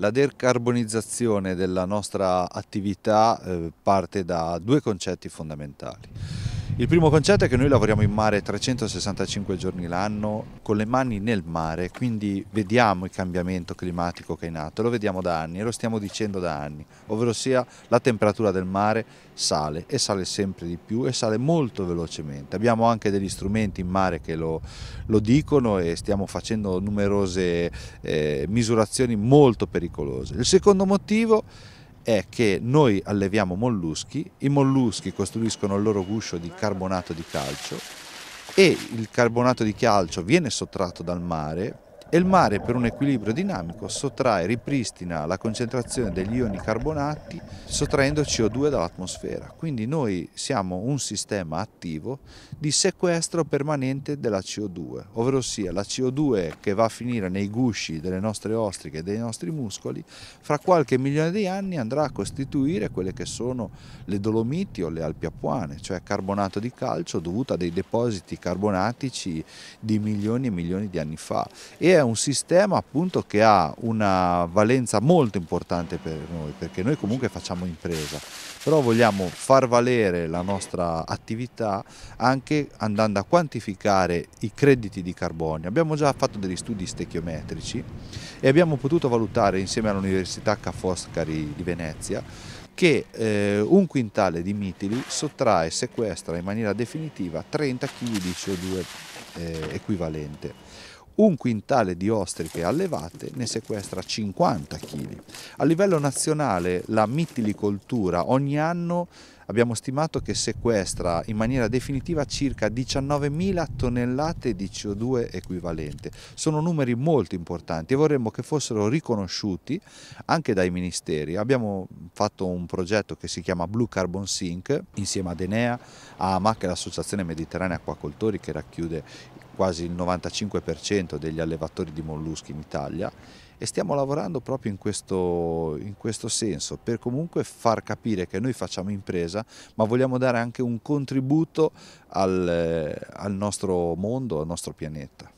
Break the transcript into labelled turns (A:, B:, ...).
A: La decarbonizzazione della nostra attività eh, parte da due concetti fondamentali. Il primo concetto è che noi lavoriamo in mare 365 giorni l'anno, con le mani nel mare, quindi vediamo il cambiamento climatico che è in atto, lo vediamo da anni e lo stiamo dicendo da anni, ovvero sia la temperatura del mare sale e sale sempre di più e sale molto velocemente. Abbiamo anche degli strumenti in mare che lo, lo dicono e stiamo facendo numerose eh, misurazioni molto pericolose. Il secondo motivo è è che noi alleviamo molluschi, i molluschi costruiscono il loro guscio di carbonato di calcio e il carbonato di calcio viene sottratto dal mare e il mare per un equilibrio dinamico sottrae, ripristina la concentrazione degli ioni carbonati sottraendo CO2 dall'atmosfera. Quindi noi siamo un sistema attivo di sequestro permanente della CO2, ovvero sia la CO2 che va a finire nei gusci delle nostre ostriche e dei nostri muscoli, fra qualche milione di anni andrà a costituire quelle che sono le Dolomiti o le Alpi Apuane, cioè carbonato di calcio dovuto a dei depositi carbonatici di milioni e milioni di anni fa. E è un sistema appunto che ha una valenza molto importante per noi, perché noi comunque facciamo impresa, però vogliamo far valere la nostra attività anche andando a quantificare i crediti di carbonio. Abbiamo già fatto degli studi stechiometrici e abbiamo potuto valutare insieme all'Università Ca' Foscari di Venezia che eh, un quintale di mitili sottrae e sequestra in maniera definitiva 30 kg di CO2 eh, equivalente un quintale di ostriche allevate ne sequestra 50 kg. A livello nazionale la mitilicoltura ogni anno abbiamo stimato che sequestra in maniera definitiva circa 19.000 tonnellate di CO2 equivalente. Sono numeri molto importanti e vorremmo che fossero riconosciuti anche dai ministeri. Abbiamo fatto un progetto che si chiama Blue Carbon Sink insieme ad Enea, a AMAC e all'Associazione Mediterranea Acquacoltori che racchiude quasi il 95% degli allevatori di molluschi in Italia e stiamo lavorando proprio in questo, in questo senso per comunque far capire che noi facciamo impresa casa, ma vogliamo dare anche un contributo al, eh, al nostro mondo, al nostro pianeta.